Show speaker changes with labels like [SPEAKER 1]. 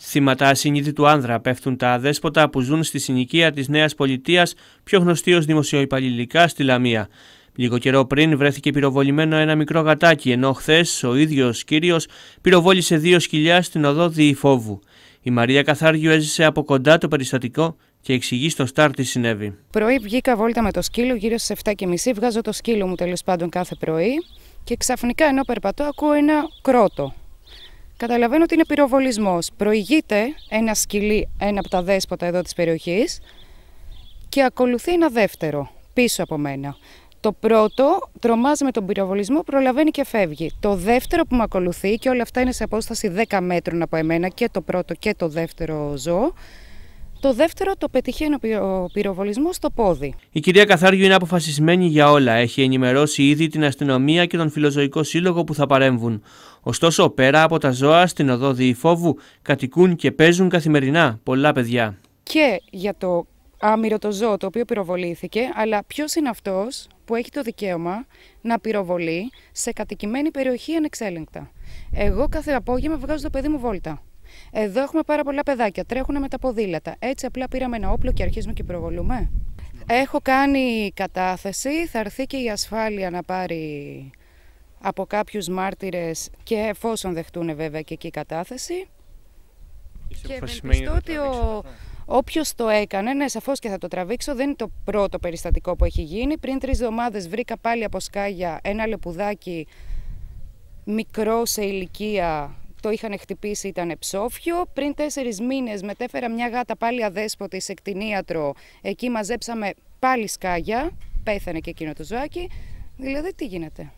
[SPEAKER 1] Θύματα του άνδρα πέφτουν τα αδέσποτα που ζουν στη συνοικία της Νέας Πολιτείας, πιο γνωστή ως δημοσιοϊπαλληλικά στη Λαμία. Λίγο καιρό πριν βρέθηκε πυροβολημένο ένα μικρό γατάκι, ενώ χθες ο ίδιος κύριος πυροβόλησε δύο σκυλιά στην οδό Διηφόβου. Η Μαρία Καθάριου έζησε από κοντά το περιστατικό και εξηγεί στο Σταρ τι συνέβη.
[SPEAKER 2] Πρωί βγήκα βόλτα με το σκύλο, γύρω στις 7.30 βγάζω το σκύλο μου τέλος πάντων κάθε πρωί και ξαφνικά ενώ περπατώ ακούω ένα κρότο Καταλαβαίνω ότι είναι πυροβολισμός. Προηγείται ένα σκυλί, ένα από τα δέσποτα εδώ της περιοχής και ακολουθεί ένα δεύτερο πίσω από μένα. Το πρώτο τρομάζει με τον πυροβολισμό, προλαβαίνει και φεύγει. Το δεύτερο που με ακολουθεί και όλα αυτά είναι σε απόσταση 10 μέτρων από εμένα και το πρώτο και το δεύτερο ζώο το δεύτερο το πετυχαίνει ο πυροβολισμός στο πόδι.
[SPEAKER 1] Η κυρία Καθάριου είναι αποφασισμένη για όλα. Έχει ενημερώσει ήδη την αστυνομία και τον φιλοζωικό σύλλογο που θα παρέμβουν. Ωστόσο, πέρα από τα ζώα, στην οδό Διηφόβου κατοικούν και παίζουν καθημερινά πολλά παιδιά.
[SPEAKER 2] Και για το άμυρο το ζώο το οποίο πυροβολήθηκε, αλλά ποιος είναι αυτός που έχει το δικαίωμα να πυροβολεί σε κατοικημένη περιοχή ανεξέλεγκτα. Εγώ κάθε απόγευμα βγάζω το παιδί μου βόλτα. Εδώ έχουμε πάρα πολλά παιδάκια. Τρέχουν με τα ποδήλατα. Έτσι απλά πήραμε ένα όπλο και αρχίζουμε και προβολούμε. Έχω κάνει κατάθεση. Θα έρθει και η ασφάλεια να πάρει από κάποιους μάρτυρες και εφόσον δεχτούν βέβαια και εκεί η κατάθεση.
[SPEAKER 1] Και ευελπιστώ ότι
[SPEAKER 2] ο... Όποιος το έκανε, ναι, σαφώς και θα το τραβήξω. Δεν είναι το πρώτο περιστατικό που έχει γίνει. Πριν τρεις εβδομάδες βρήκα πάλι από σκάγια ένα λεπουδάκι μικρό σε ηλικία το είχαν χτυπήσει ήταν ψόφιο. Πριν τέσσερις μήνες μετέφερα μια γάτα πάλι αδέσποτη σε κτηνίατρο. Εκεί μαζέψαμε πάλι σκάγια. Πέθανε και εκείνο το ζωάκι. Δηλαδή τι γίνεται.